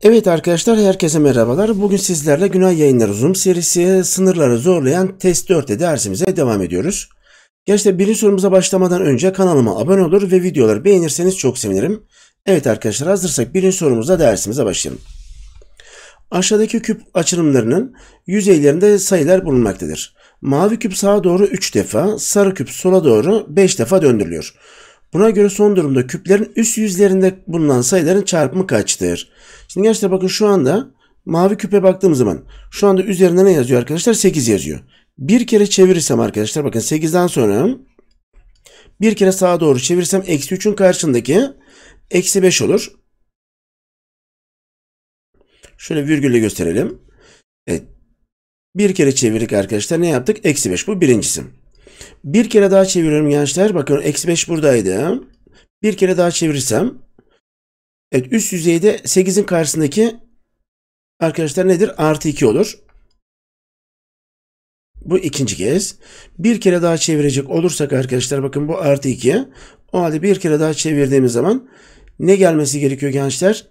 Evet arkadaşlar herkese merhabalar. Bugün sizlerle Günah Yayınlar Uzun serisi sınırları zorlayan test 4'te dersimize devam ediyoruz. Gerçekten birinci sorumuza başlamadan önce kanalıma abone olur ve videoları beğenirseniz çok sevinirim. Evet arkadaşlar hazırsak birinci sorumuza dersimize başlayalım. Aşağıdaki küp açılımlarının yüzeylerinde sayılar bulunmaktadır. Mavi küp sağa doğru 3 defa, sarı küp sola doğru 5 defa döndürülüyor. Buna göre son durumda küplerin üst yüzlerinde bulunan sayıların çarpımı kaçtır? Şimdi gençler bakın şu anda mavi küpe baktığım zaman şu anda üzerinde ne yazıyor arkadaşlar? 8 yazıyor. Bir kere çevirirsem arkadaşlar bakın 8'den sonra bir kere sağa doğru çevirsem eksi 3'ün karşısındaki eksi 5 olur. Şöyle virgülle gösterelim. Evet, bir kere çevirdik arkadaşlar. Ne yaptık? Eksi 5 bu birincisi. Bir kere daha çeviriyorum gençler. Bakın eksi 5 buradaydı. Bir kere daha çevirirsem. Evet üst yüzeyde 8'in karşısındaki arkadaşlar nedir? Artı 2 olur. Bu ikinci kez. Bir kere daha çevirecek olursak arkadaşlar bakın bu artı 2. O halde bir kere daha çevirdiğimiz zaman ne gelmesi gerekiyor gençler?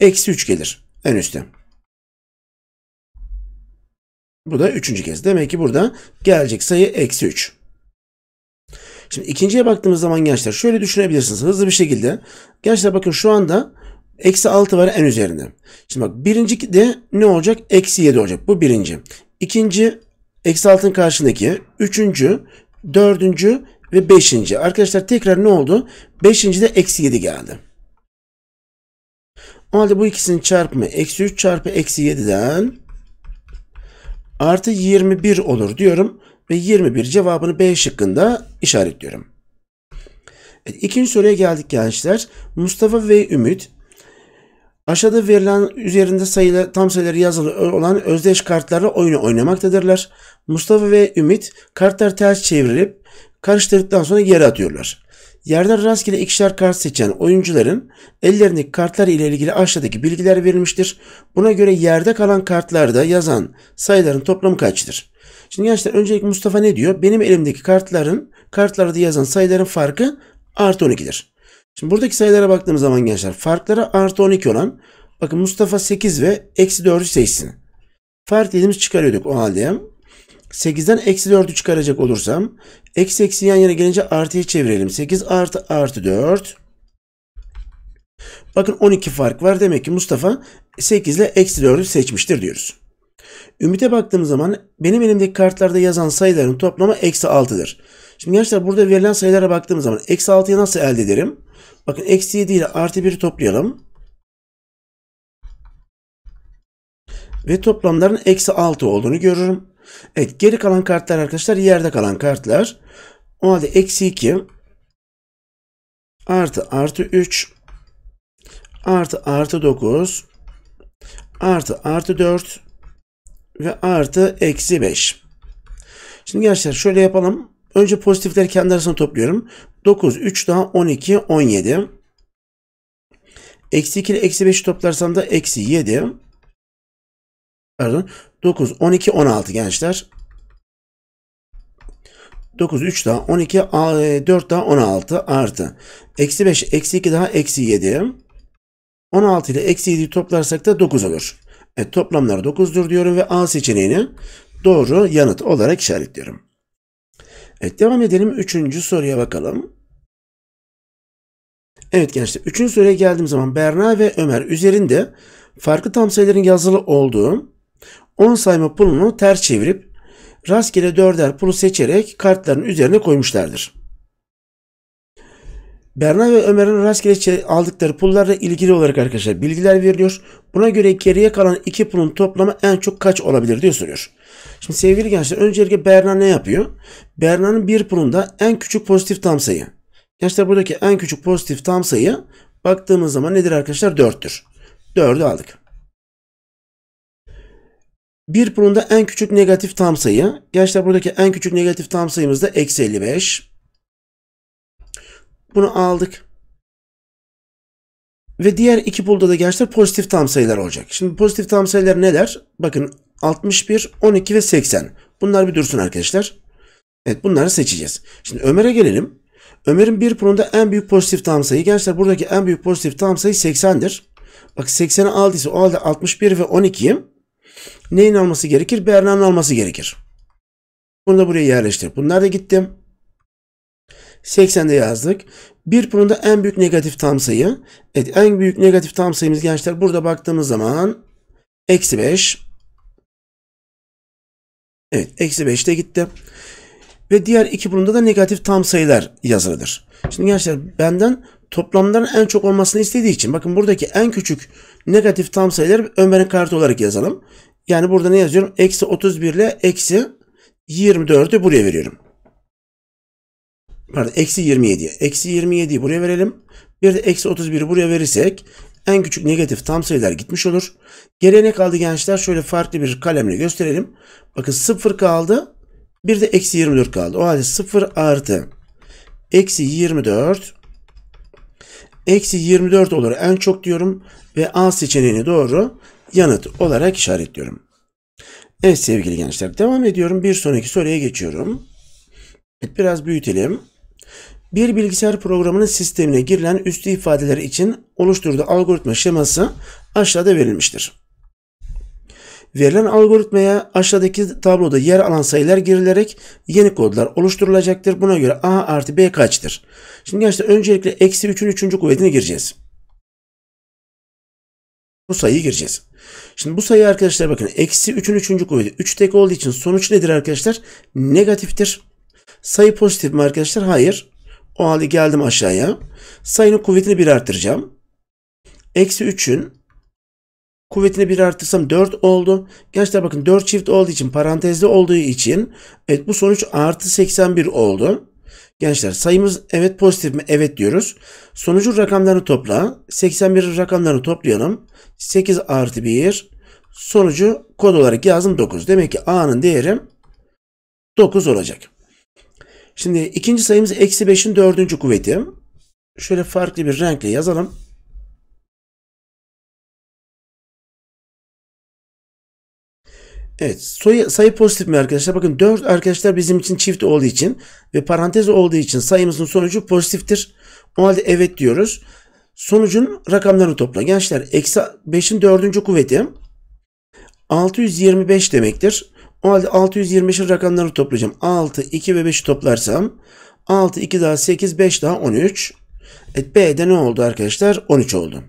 Eksi 3 gelir en üstte. Bu da üçüncü kez. Demek ki burada gelecek sayı eksi 3. Şimdi ikinciye baktığımız zaman gençler şöyle düşünebilirsiniz hızlı bir şekilde. Gençler bakın şu anda eksi 6 var en üzerinde. Şimdi bak birinci de ne olacak? Eksi 7 olacak. Bu birinci. İkinci eksi 6'nın karşındaki. Üçüncü, dördüncü ve beşinci. Arkadaşlar tekrar ne oldu? Beşinci de eksi 7 geldi. O halde bu ikisinin çarpımı eksi 3 çarpı eksi 7'den artı 21 olur diyorum ve 21 cevabını B şıkkında işaretliyorum. İkinci soruya geldik gençler. Mustafa ve Ümit aşağıda verilen üzerinde sayılı, tam sayıları yazılı olan özdeş kartlarla oyunu oynamaktadırlar. Mustafa ve Ümit kartlar ters çevirip karıştırdıktan sonra geri atıyorlar. Yerden rastgele ikişer kart seçen oyuncuların ellerindeki kartlar ile ilgili aşağıdaki bilgiler verilmiştir. Buna göre yerde kalan kartlarda yazan sayıların toplamı kaçtır? Şimdi gençler öncelikle Mustafa ne diyor? Benim elimdeki kartların kartlarda yazan sayıların farkı artı 12'dir. Şimdi buradaki sayılara baktığımız zaman gençler farkları artı 12 olan bakın Mustafa 8 ve eksi 4'ü seçsin. Fark dediğimiz çıkarıyorduk o halde. 8'den eksi 4'ü çıkaracak olursam eksi eksi yan yana gelince artıya çevirelim. 8 artı artı 4. Bakın 12 fark var. Demek ki Mustafa 8 ile eksi 4'ü seçmiştir diyoruz. Ümit'e baktığım zaman benim elimdeki kartlarda yazan sayıların toplamı eksi 6'dır. Şimdi gençler burada verilen sayılara baktığım zaman eksi 6'yı nasıl elde ederim? Bakın eksi 7 ile artı 1'i toplayalım. ve toplamların eksi 6 olduğunu görürüm. Evet geri kalan kartlar arkadaşlar yerde kalan kartlar. O halde eksi 2 artı artı 3 artı artı 9 artı artı 4 ve artı eksi 5. Şimdi gençler şöyle yapalım. Önce pozitifleri kendi arasına topluyorum. 9, 3 daha 12, 17. Eksi 2 ile eksi 5 toplarsam da eksi 7. Pardon. 9, 12, 16 gençler. 9, 3 daha 12, 4 e, daha 16 artı. Eksi 5, eksi 2 daha eksi 7. 16 ile eksi 7'yi toplarsak da 9 olur. Evet, toplamlar 9'dur diyorum ve A seçeneğini doğru yanıt olarak işaretliyorum. Evet devam edelim. Üçüncü soruya bakalım. Evet gençler. Üçüncü soruya geldiğim zaman Berna ve Ömer üzerinde farklı tam sayıların yazılı olduğu 10 sayma pulunu ters çevirip rastgele dörder pulu seçerek kartların üzerine koymuşlardır. Berna ve Ömer'in rastgele aldıkları pullarla ilgili olarak arkadaşlar bilgiler veriliyor. Buna göre geriye kalan iki pulun toplamı en çok kaç olabilir diye soruyor. Şimdi sevgili gençler öncelikle Berna ne yapıyor? Berna'nın bir pulunda en küçük pozitif tam sayı. Gençler buradaki en küçük pozitif tam sayı baktığımız zaman nedir arkadaşlar? 4'tür. 4'ü aldık. Bir prunda en küçük negatif tam sayı. Gençler buradaki en küçük negatif tam sayımız da eksi 55. Bunu aldık. Ve diğer iki pulda da gençler pozitif tam sayılar olacak. Şimdi pozitif tam sayılar neler? Bakın 61, 12 ve 80. Bunlar bir dursun arkadaşlar. Evet bunları seçeceğiz. Şimdi Ömer'e gelelim. Ömer'in bir pulunda en büyük pozitif tam sayı. Gençler buradaki en büyük pozitif tam sayı 80'dir. Bak 80'i aldıysa o halde 61 ve 12'yi Neyin olması gerekir? Berna'nın alması gerekir. Bunu da buraya yerleştir. Bunlar da gittim. 80'de yazdık. Bir pırında en büyük negatif tam sayı. Evet en büyük negatif tam sayımız gençler burada baktığımız zaman eksi 5. Evet eksi 5 de gitti. Ve diğer iki pırında da negatif tam sayılar yazılıdır. Şimdi gençler benden toplamların en çok olmasını istediği için bakın buradaki en küçük negatif tam sayıları Ömer'in kartı olarak yazalım. Yani burada ne yazıyorum? Eksi 31 ile eksi 24'ü buraya veriyorum. Pardon eksi 27'ye. Eksi 27'yi buraya verelim. Bir de eksi 31'i buraya verirsek en küçük negatif tam sayılar gitmiş olur. Geriye ne kaldı gençler? Şöyle farklı bir kalemle gösterelim. Bakın 0 kaldı. Bir de eksi 24 kaldı. O halde 0 artı eksi 24 eksi 24 olur en çok diyorum ve A seçeneğini doğru yanıt olarak işaretliyorum. Evet sevgili gençler devam ediyorum. Bir sonraki soruya geçiyorum. Evet, biraz büyütelim. Bir bilgisayar programının sistemine girilen üstü ifadeler için oluşturduğu algoritma şeması aşağıda verilmiştir. Verilen algoritmaya aşağıdaki tabloda yer alan sayılar girilerek yeni kodlar oluşturulacaktır. Buna göre A artı B kaçtır? Şimdi gençler öncelikle eksi 3'ün 3. kuvvetini gireceğiz. Bu sayıyı gireceğiz. Şimdi bu sayı arkadaşlar bakın eksi 3'ün 3. kuvveti 3 tek olduğu için sonuç nedir arkadaşlar? Negatiftir. Sayı pozitif mi arkadaşlar? Hayır. O halde geldim aşağıya. Sayının kuvvetini 1 arttıracağım. Eksi 3'ün kuvvetini 1 artırsam 4 oldu. Gerçekten bakın 4 çift olduğu için parantezde olduğu için evet bu sonuç artı 81 oldu. Gençler sayımız evet pozitif mi? Evet diyoruz. Sonucu rakamlarını topla. 81 rakamlarını toplayalım. 8 artı 1. Sonucu kod olarak yazdım 9. Demek ki A'nın değeri 9 olacak. Şimdi ikinci sayımız eksi 5'in dördüncü kuvveti. Şöyle farklı bir renkle yazalım. Evet sayı, pozitif mi arkadaşlar? Bakın 4 arkadaşlar bizim için çift olduğu için ve parantez olduğu için sayımızın sonucu pozitiftir. O halde evet diyoruz. Sonucun rakamlarını topla. Gençler eksi 5'in 4. kuvveti 625 demektir. O halde 625'in rakamlarını toplayacağım. 6, 2 ve 5'i toplarsam 6, 2 daha 8, 5 daha 13. Evet B'de ne oldu arkadaşlar? 13 oldu.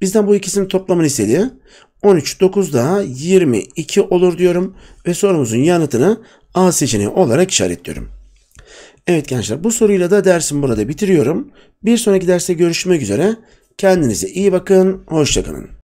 Bizden bu ikisinin toplamını istedi. 13, 9 daha 22 olur diyorum ve sorumuzun yanıtını A seçeneği olarak işaretliyorum. Evet gençler bu soruyla da dersim burada bitiriyorum. Bir sonraki derste görüşmek üzere. Kendinize iyi bakın. Hoşçakalın.